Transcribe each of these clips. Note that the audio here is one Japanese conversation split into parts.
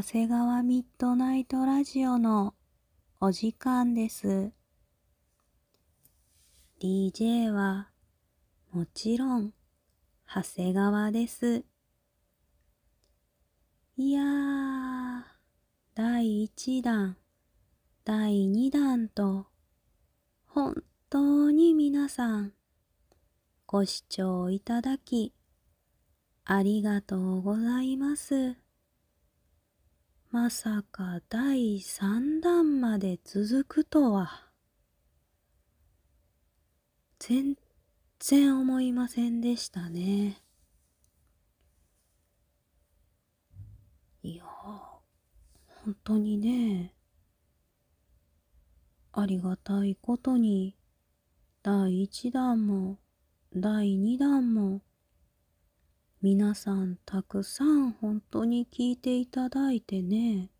長谷川ミッドナイトラジオのお時間です。DJ はもちろん長谷川です。いやー、第1弾、第2弾と本当に皆さんご視聴いただきありがとうございます。まさか第3弾まで続くとは。全然思いませんでしたね。いや、本当にね、ありがたいことに、第1弾も、第2弾も、皆さんたくさん本当に聞いていただいてね。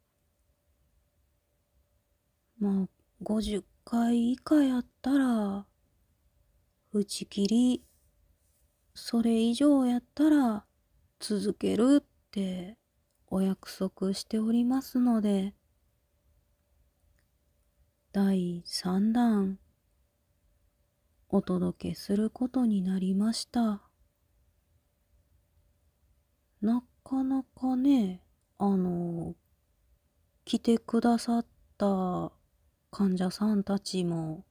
まあ、50回以下やったら、打ち切り、それ以上やったら続けるってお約束しておりますので、第3弾、お届けすることになりました。なかなかね、あの、来てくださった患者さんたちも、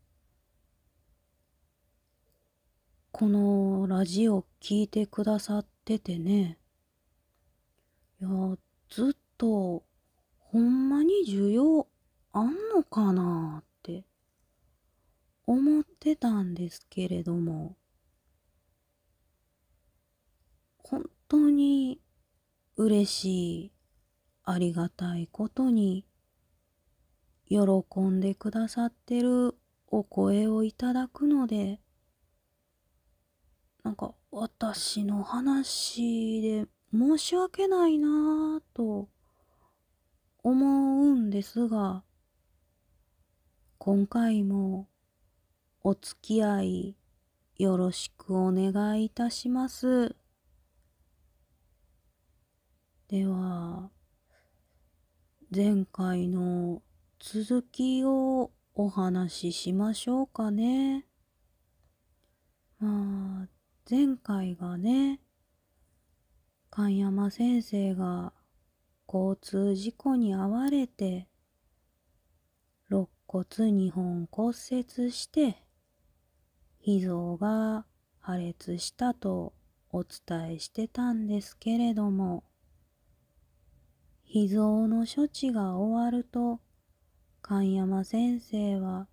このラジオ聞いてくださっててね、いや、ずっと、ほんまに需要あんのかなって思ってたんですけれども、本当に嬉しい、ありがたいことに、喜んでくださってるお声をいただくので、なんか私の話で申し訳ないなぁと思うんですが、今回もお付き合いよろしくお願いいたします。では、前回の続きをお話ししましょうかね。まあ、前回がね、神山先生が交通事故に遭われて、肋骨2本骨折して、脾臓が破裂したとお伝えしてたんですけれども、秘蔵の処置が終わると、神山先生は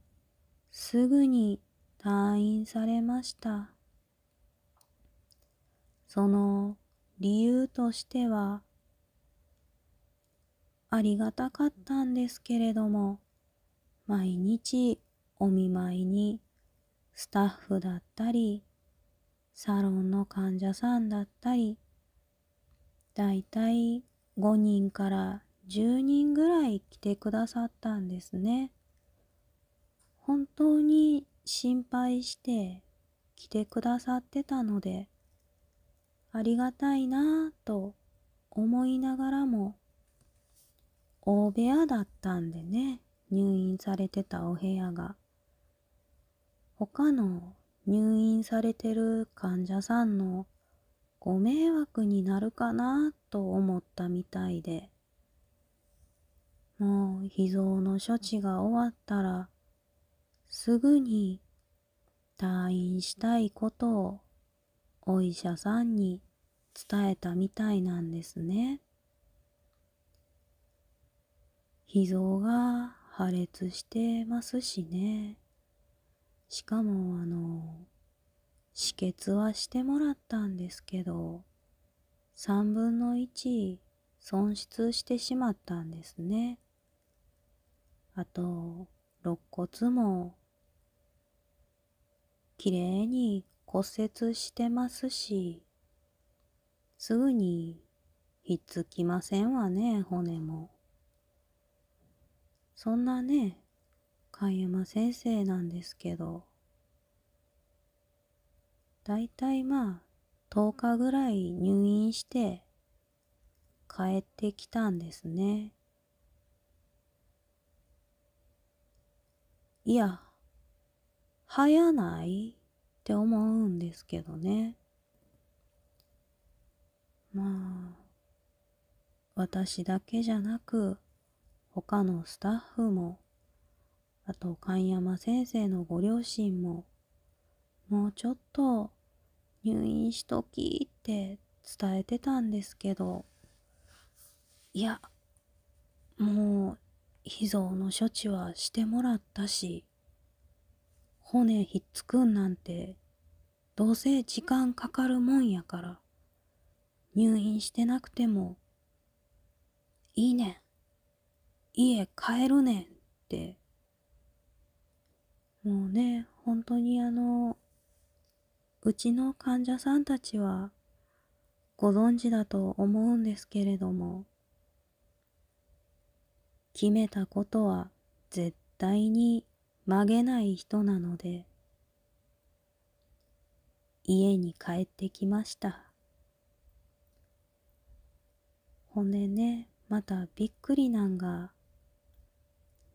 すぐに退院されました。その理由としては、ありがたかったんですけれども、毎日お見舞いにスタッフだったり、サロンの患者さんだったり、だいたい5人から10人ぐらい来てくださったんですね。本当に心配して来てくださってたので、ありがたいなぁと思いながらも、大部屋だったんでね、入院されてたお部屋が。他の入院されてる患者さんのご迷惑になるかなと思ったみたいで、もう秘蔵の処置が終わったら、すぐに退院したいことをお医者さんに伝えたみたいなんですね。脾臓が破裂してますしね。しかもあの、止血はしてもらったんですけど、3分の1損失してしまったんですね。あと、肋骨もきれいに骨折してますし、すぐにひっつきませんわね、骨も。そんなね、海山先生なんですけど、だいたいまあ、10日ぐらい入院して帰ってきたんですね。いや、早ないって思うんですけどね。まあ、私だけじゃなく、他のスタッフも、あと、神山先生のご両親も、もうちょっと入院しときって伝えてたんですけど、いや、もう、秘蔵の処置はしてもらったし、骨ひっつくんなんて、どうせ時間かかるもんやから、入院してなくても、いいね家帰るねんって。もうね、本当にあの、うちの患者さんたちはご存知だと思うんですけれども、決めたことは絶対に曲げない人なので、家に帰ってきました。ほんでね、またびっくりなんが、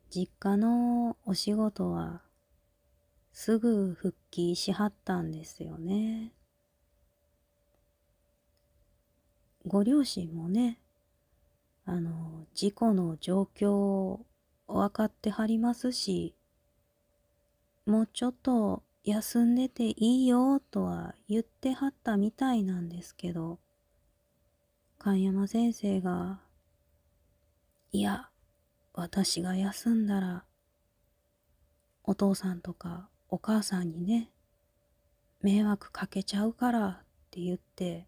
実家のお仕事はすぐ復帰しはったんですよね。ご両親もね、あの、事故の状況を分かってはりますし、もうちょっと休んでていいよとは言ってはったみたいなんですけど、神山先生が、いや、私が休んだら、お父さんとかお母さんにね迷惑かけちゃうからって言って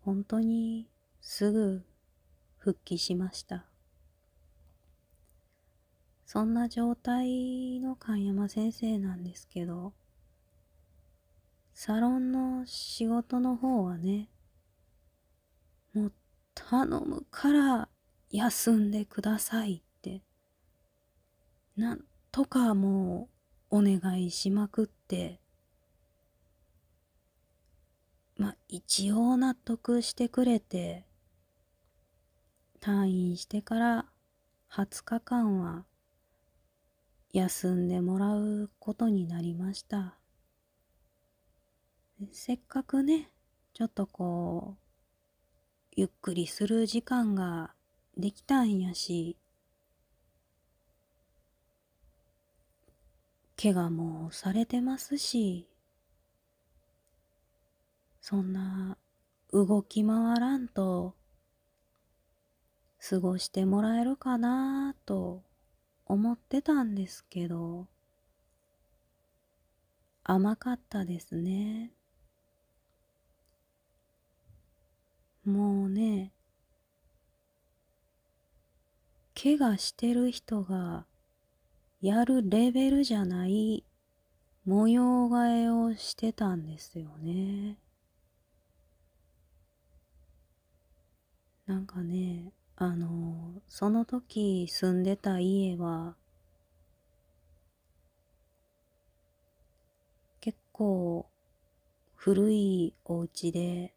本当にすぐ復帰しましたそんな状態の神山先生なんですけどサロンの仕事の方はねもう頼むから休んでくださいってなんとかもお願いしまくってまあ一応納得してくれて退院してから20日間は休んでもらうことになりましたせっかくねちょっとこうゆっくりする時間ができたんやし怪我もされてますし、そんな動き回らんと過ごしてもらえるかなと思ってたんですけど、甘かったですね。もうね、怪我してる人がやるレベルじゃない模様替えをしてたんですよね。なんかね、あの、その時住んでた家は、結構古いお家で、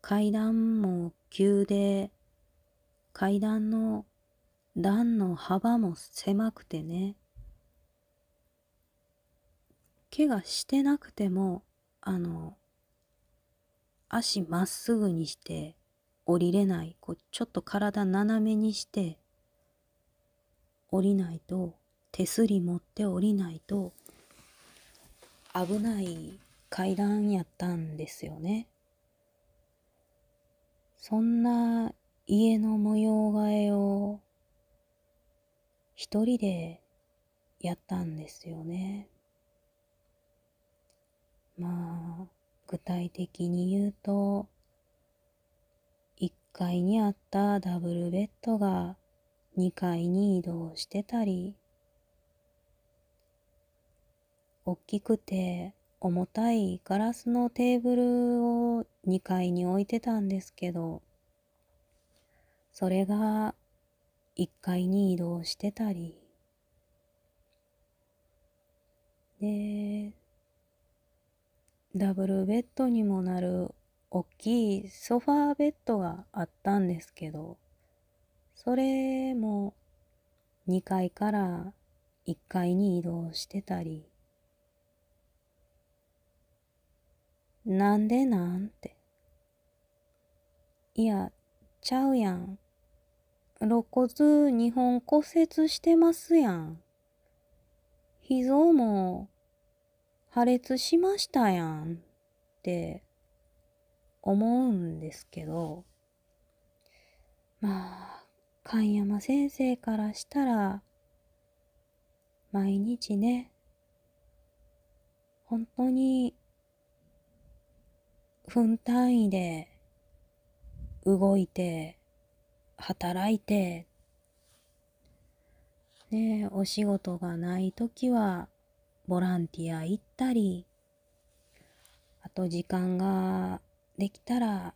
階段も急で、階段の段の幅も狭くてね怪我してなくてもあの足まっすぐにして降りれないこうちょっと体斜めにして降りないと手すり持って降りないと危ない階段やったんですよね。そんな家の模様替えを一人でやったんですよね。まあ、具体的に言うと、一階にあったダブルベッドが二階に移動してたり、大きくて重たいガラスのテーブルを2階に置いてたんですけど、それが1階に移動してたりでダブルベッドにもなる大きいソファーベッドがあったんですけどそれも2階から1階に移動してたりなんでなんていやちゃうやん肋骨2本骨折してますやん。脾臓も破裂しましたやんって思うんですけど、まあ、神山先生からしたら、毎日ね、本当に分単位で動いて働いて、ね、お仕事がない時はボランティア行ったり、あと時間ができたら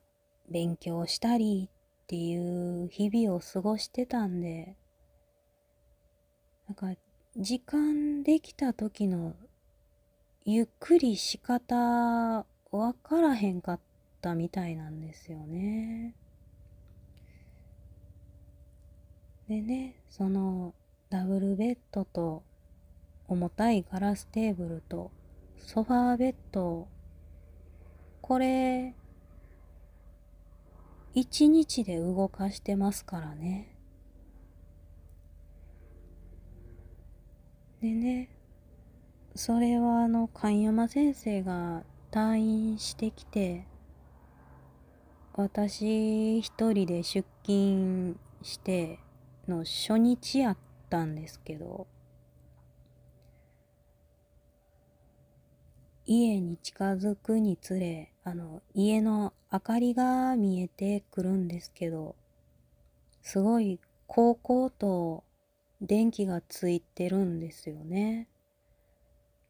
勉強したりっていう日々を過ごしてたんで、なんか時間できた時のゆっくり仕方わからへんかったみたいなんですよね。でねそのダブルベッドと重たいガラステーブルとソファーベッドこれ一日で動かしてますからねでねそれはあの神山先生が退院してきて私一人で出勤しての初日やったんですけど家に近づくにつれあの家の明かりが見えてくるんですけどすごい高校と電気がついてるんですよね。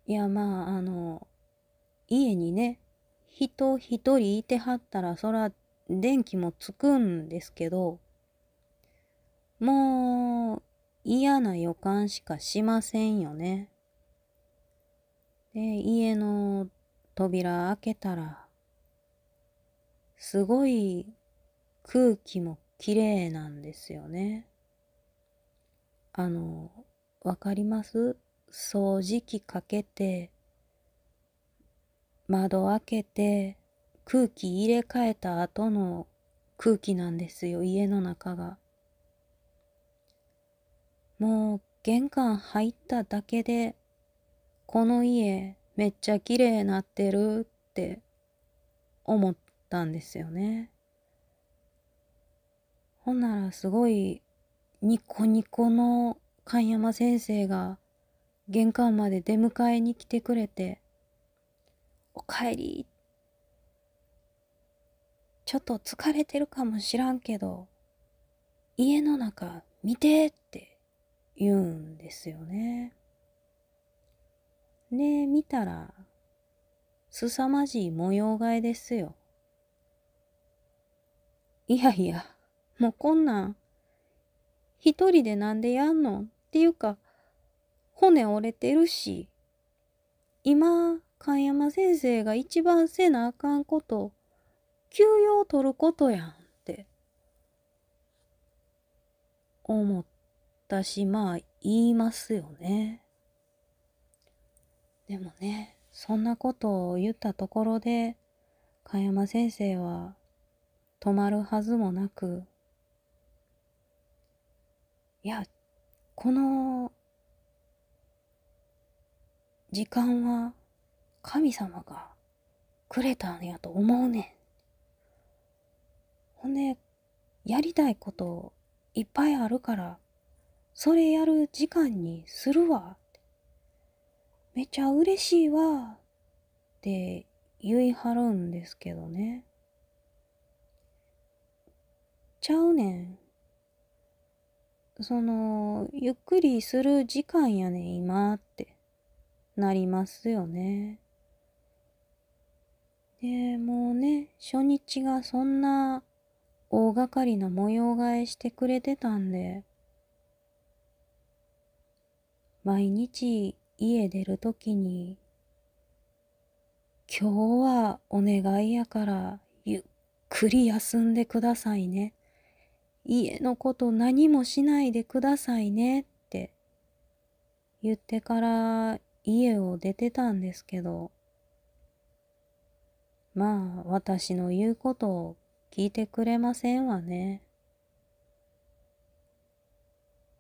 いやまああの家にね人一人いてはったらそら電気もつくんですけどもう嫌な予感しかしませんよね。で、家の扉開けたら、すごい空気も綺麗なんですよね。あの、わかります掃除機かけて、窓開けて、空気入れ替えた後の空気なんですよ、家の中が。もう玄関入っただけで、この家めっちゃ綺麗なってるって思ったんですよね。ほんならすごいニコニコの神山先生が玄関まで出迎えに来てくれて、おかえり。ちょっと疲れてるかもしらんけど、家の中見てって言うんですよね。ね見たら、凄まじい模様替えですよ。いやいや、もうこんなん、一人でなんでやんのっていうか、骨折れてるし、今、神山先生が一番せなあかんこと、休養を取ることやんって、思って。私まあ言いますよね。でもね、そんなことを言ったところで、加山先生は止まるはずもなく、いや、この時間は神様がくれたんやと思うねん。ほんで、やりたいこといっぱいあるから、それやる時間にするわ。めちゃ嬉しいわ。って言い張るんですけどね。ちゃうねん。その、ゆっくりする時間やねん、今ってなりますよね。で、もうね、初日がそんな大掛かりな模様替えしてくれてたんで、毎日家出る時に今日はお願いやからゆっくり休んでくださいね。家のこと何もしないでくださいねって言ってから家を出てたんですけど、まあ私の言うことを聞いてくれませんわね。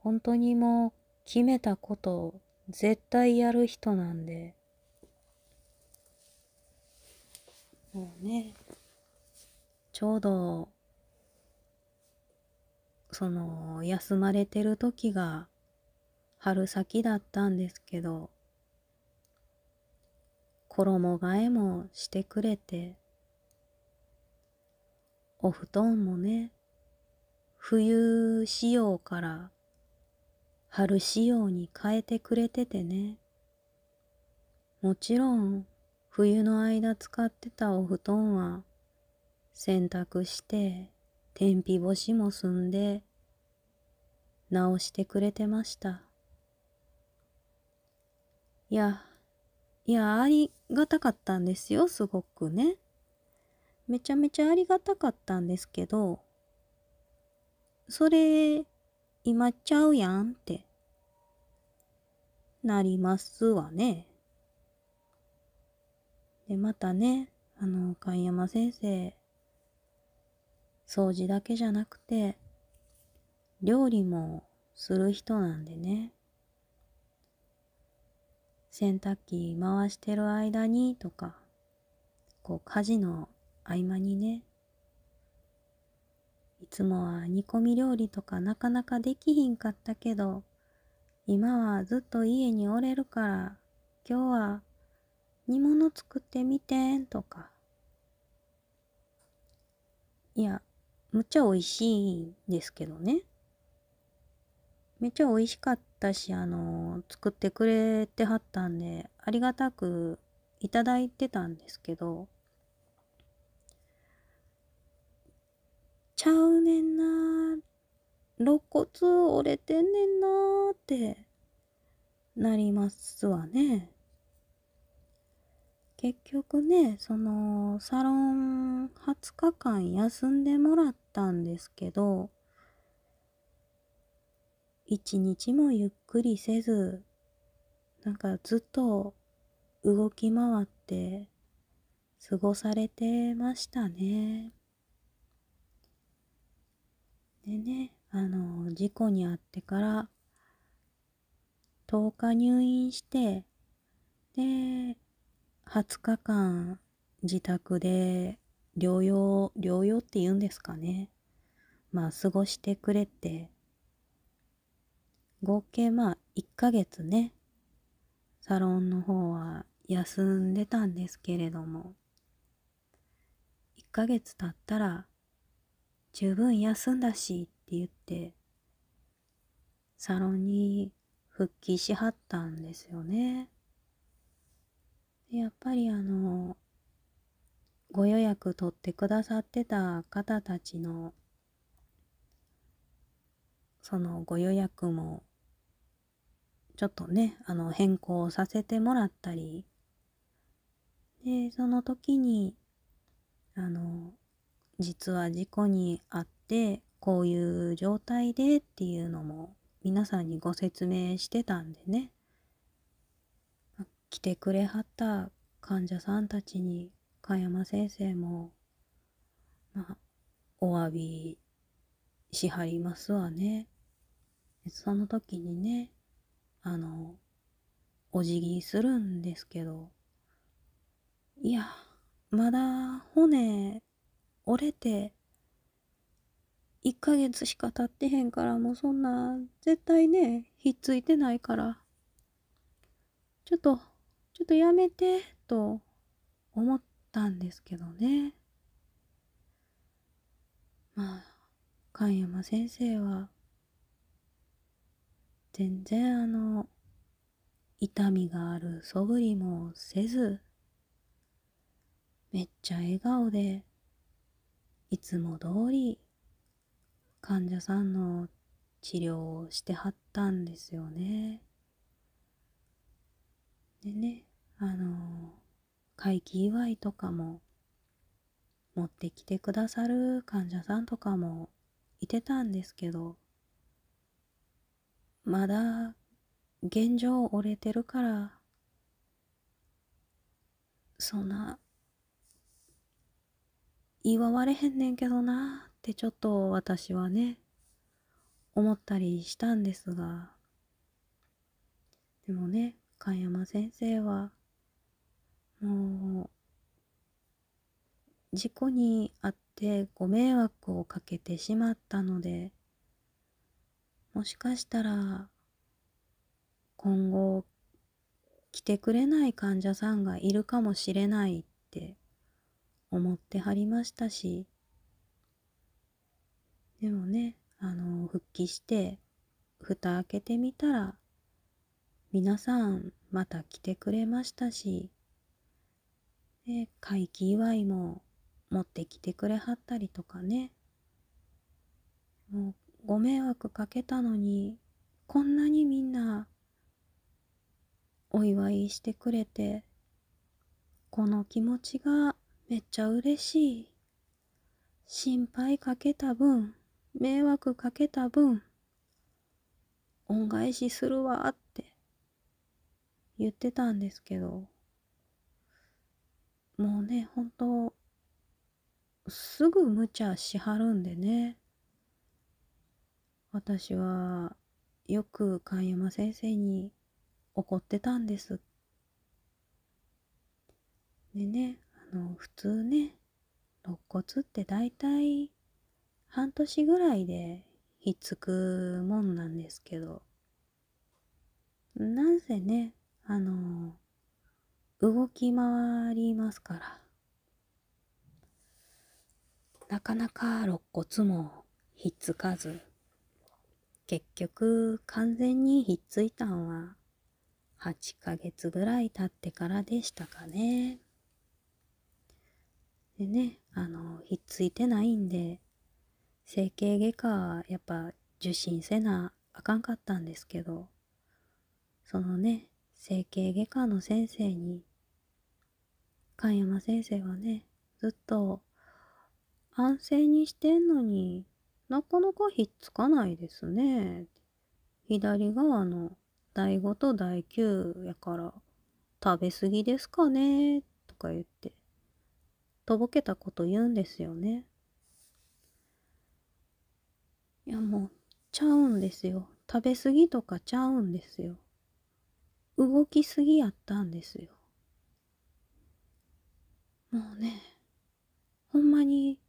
本当にもう決めたことを絶対やる人なんでもうねちょうどその休まれてる時が春先だったんですけど衣替えもしてくれてお布団もね冬仕様から春仕様に変えてくれててね。もちろん、冬の間使ってたお布団は、洗濯して、天日干しも済んで、直してくれてました。いや、いや、ありがたかったんですよ、すごくね。めちゃめちゃありがたかったんですけど、それ、今ちゃうやんって。なりますわね。で、またね、あの、貝山先生、掃除だけじゃなくて、料理もする人なんでね。洗濯機回してる間にとか、こう家事の合間にね、いつもは煮込み料理とかなかなかできひんかったけど、今はずっと家におれるから、今日は煮物作ってみてんとか。いや、むっちゃ美味しいんですけどね。めっちゃ美味しかったし、あの、作ってくれてはったんで、ありがたくいただいてたんですけど、ちゃうねんなーっ肋骨折れてんねんなーってなりますわね。結局ね、そのサロン20日間休んでもらったんですけど、一日もゆっくりせず、なんかずっと動き回って過ごされてましたね。でね、あの事故に遭ってから10日入院してで20日間自宅で療養療養って言うんですかねまあ過ごしてくれて合計まあ1ヶ月ねサロンの方は休んでたんですけれども1ヶ月経ったら十分休んだしって言って、サロンに復帰しはったんですよね。やっぱりあの、ご予約取ってくださってた方たちの、そのご予約も、ちょっとね、あの、変更させてもらったり、で、その時に、あの、実は事故に遭って、こういう状態でっていうのも皆さんにご説明してたんでね来てくれはった患者さんたちに加山先生も、まあ、お詫びしはりますわね。その時にね、あの、お辞儀するんですけど、いや、まだ骨折れて1ヶ月しか経ってへんからもうそんな絶対ねひっついてないからちょっとちょっとやめてと思ったんですけどねまあ神山先生は全然あの痛みがあるそぶりもせずめっちゃ笑顔でいつも通り患者さんの治療をしてはったんですよね。でね、あの、会期祝いとかも持ってきてくださる患者さんとかもいてたんですけど、まだ現状折れてるから、そんな、祝われへんねんけどな。ってちょっと私はね、思ったりしたんですが、でもね、神山先生は、もう、事故に遭ってご迷惑をかけてしまったので、もしかしたら、今後、来てくれない患者さんがいるかもしれないって思ってはりましたし、でもねあの復帰して蓋開けてみたら皆さんまた来てくれましたしで会期祝いも持ってきてくれはったりとかねもうご迷惑かけたのにこんなにみんなお祝いしてくれてこの気持ちがめっちゃ嬉しい心配かけた分迷惑かけた分、恩返しするわって言ってたんですけど、もうね、本当すぐ無茶しはるんでね。私はよく神山先生に怒ってたんです。でね、あの、普通ね、肋骨って大体半年ぐらいでひっつくもんなんですけどなんせねあの動き回りますからなかなか肋骨もひっつかず結局完全にひっついたんは8ヶ月ぐらい経ってからでしたかね。でね、あの、ひっついてないんで、整形外科やっぱ受診せなあかんかったんですけどそのね整形外科の先生に神山先生はねずっと安静にしてんのになかなかひっつかないですね左側の第5と第9やから食べ過ぎですかねとか言ってとぼけたこと言うんですよね。いやもうちゃうんですよ食べ過ぎとかちゃうんですよ動きすぎやったんですよもうねほんまに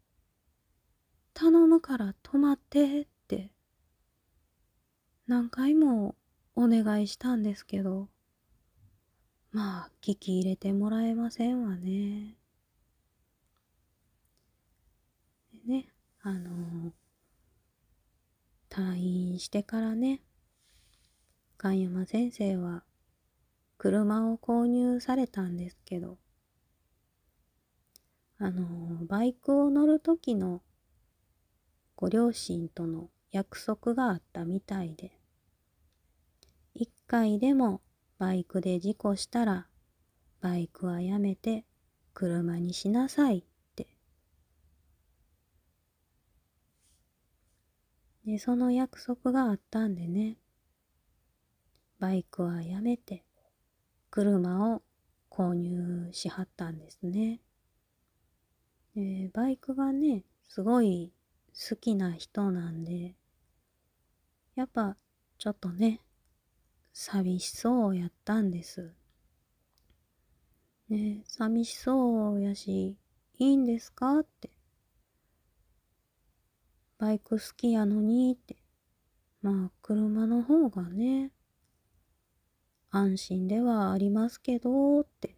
頼むから止まってって何回もお願いしたんですけどまあ聞き入れてもらえませんわね。でねあのー、退院してからね、神山先生は車を購入されたんですけど、あの、バイクを乗る時のご両親との約束があったみたいで、一回でもバイクで事故したら、バイクはやめて車にしなさいで、その約束があったんでね、バイクはやめて、車を購入しはったんですね。でバイクがね、すごい好きな人なんで、やっぱちょっとね、寂しそうやったんです。ね、寂しそうやし、いいんですかってバイク好きやのにって。まあ、車の方がね、安心ではありますけどって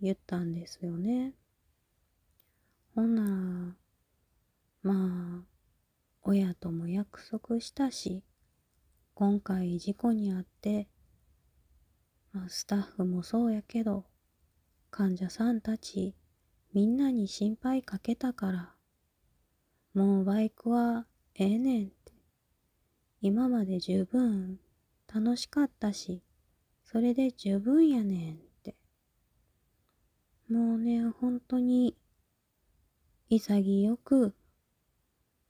言ったんですよね。ほんなら、まあ、親とも約束したし、今回事故に遭って、まあ、スタッフもそうやけど、患者さんたちみんなに心配かけたから、もうバイクはええねんって。今まで十分楽しかったし、それで十分やねんって。もうね、本当に潔く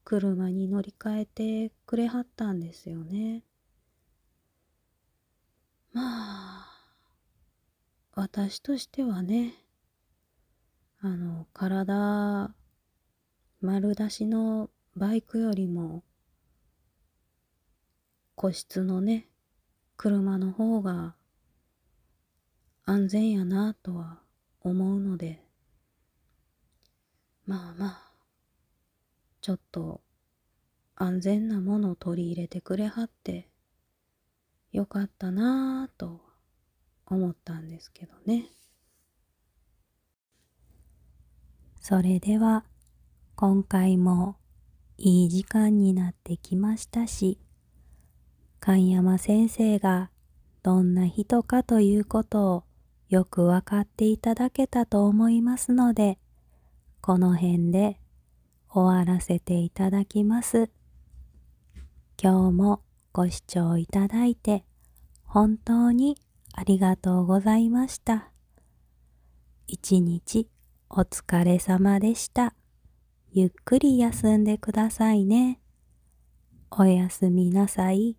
車に乗り換えてくれはったんですよね。まあ、私としてはね、あの、体丸出しのバイクよりも個室のね車の方が安全やなとは思うのでまあまあちょっと安全なものを取り入れてくれはってよかったなぁと思ったんですけどねそれでは今回もいい時間になってきましたし、神山先生がどんな人かということをよくわかっていただけたと思いますので、この辺で終わらせていただきます。今日もご視聴いただいて本当にありがとうございました。一日お疲れ様でした。ゆっくり休んでくださいね。おやすみなさい。